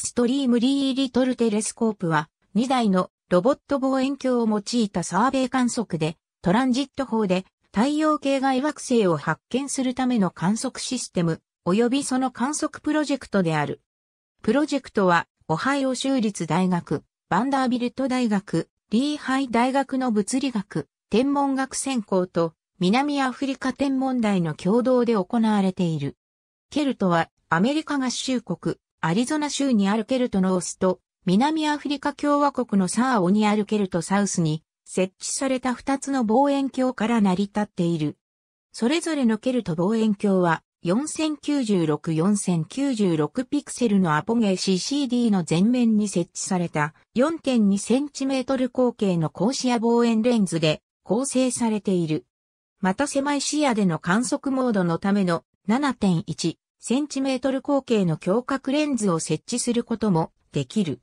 クストリームリーリトルテレスコープは2台のロボット望遠鏡を用いたサーベイ観測でトランジット法で太陽系外惑星を発見するための観測システム及びその観測プロジェクトである。プロジェクトはオハイオ州立大学、バンダービルト大学、リーハイ大学の物理学、天文学専攻と南アフリカ天文台の共同で行われている。ケルトはアメリカ合衆国、アリゾナ州にあるケルトノースと、南アフリカ共和国のサーオにあるケルトサウスに設置された2つの望遠鏡から成り立っている。それぞれのケルト望遠鏡は4096-4096ピクセルのアポゲー CCD の前面に設置された 4.2cm 口径の高視野望遠レンズで構成されている。また狭い視野での観測モードのための7.1センチメートル口径の強角レンズを設置することもできる。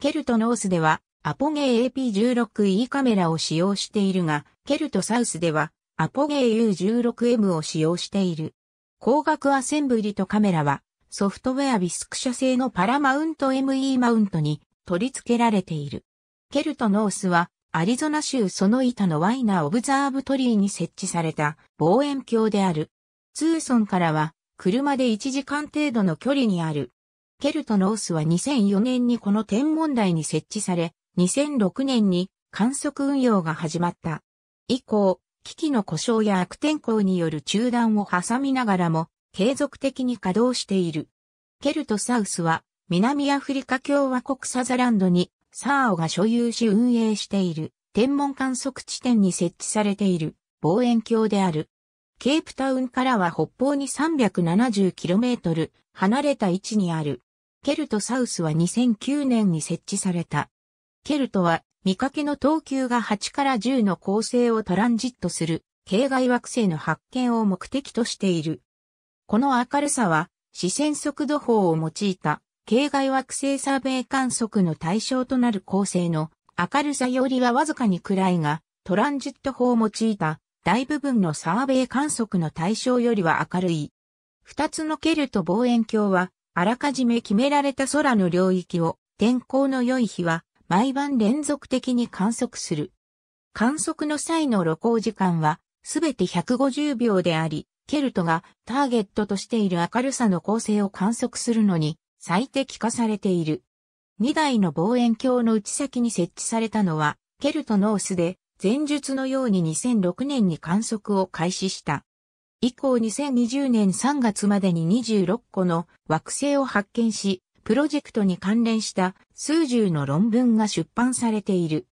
ケルトノースではアポゲー AP16E カメラを使用しているが、ケルトサウスではアポゲー U16M を使用している。光学アセンブリとカメラはソフトウェアビスク社製のパラマウント ME マウントに取り付けられている。ケルトノースはアリゾナ州その板のワイナーオブザーブトリーに設置された望遠鏡である。ツーソンからは車で1時間程度の距離にある。ケルトノースは2004年にこの天文台に設置され、2006年に観測運用が始まった。以降、機器の故障や悪天候による中断を挟みながらも、継続的に稼働している。ケルトサウスは、南アフリカ共和国サザランドに、サーオが所有し運営している、天文観測地点に設置されている、望遠鏡である。ケープタウンからは北方に 370km 離れた位置にある。ケルトサウスは2009年に設置された。ケルトは見かけの等級が8から10の構成をトランジットする、系外惑星の発見を目的としている。この明るさは、視線速度法を用いた、系外惑星サーベイ観測の対象となる構成の明るさよりはわずかに暗いが、トランジット法を用いた大部分のサーベイ観測の対象よりは明るい。二つのケルト望遠鏡は、あらかじめ決められた空の領域を、天候の良い日は、毎晩連続的に観測する。観測の際の露光時間は、すべて150秒であり、ケルトがターゲットとしている明るさの構成を観測するのに最適化されている。2台の望遠鏡の内先に設置されたのは、ケルトノースで、前述のように2006年に観測を開始した。以降2020年3月までに26個の惑星を発見し、プロジェクトに関連した数十の論文が出版されている。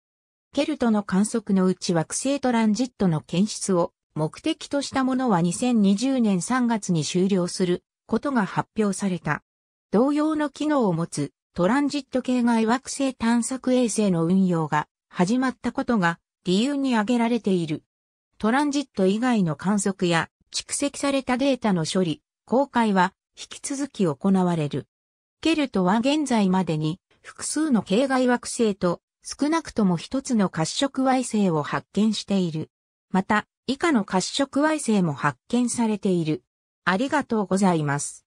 ケルトの観測のうち惑星トランジットの検出を目的としたものは2020年3月に終了することが発表された。同様の機能を持つトランジット系外惑星探索衛星の運用が始まったことが理由に挙げられている。トランジット以外の観測や蓄積されたデータの処理、公開は引き続き行われる。ケルトは現在までに複数の系外惑星と少なくとも一つの褐色矮星を発見している。また、以下の褐色矮星も発見されている。ありがとうございます。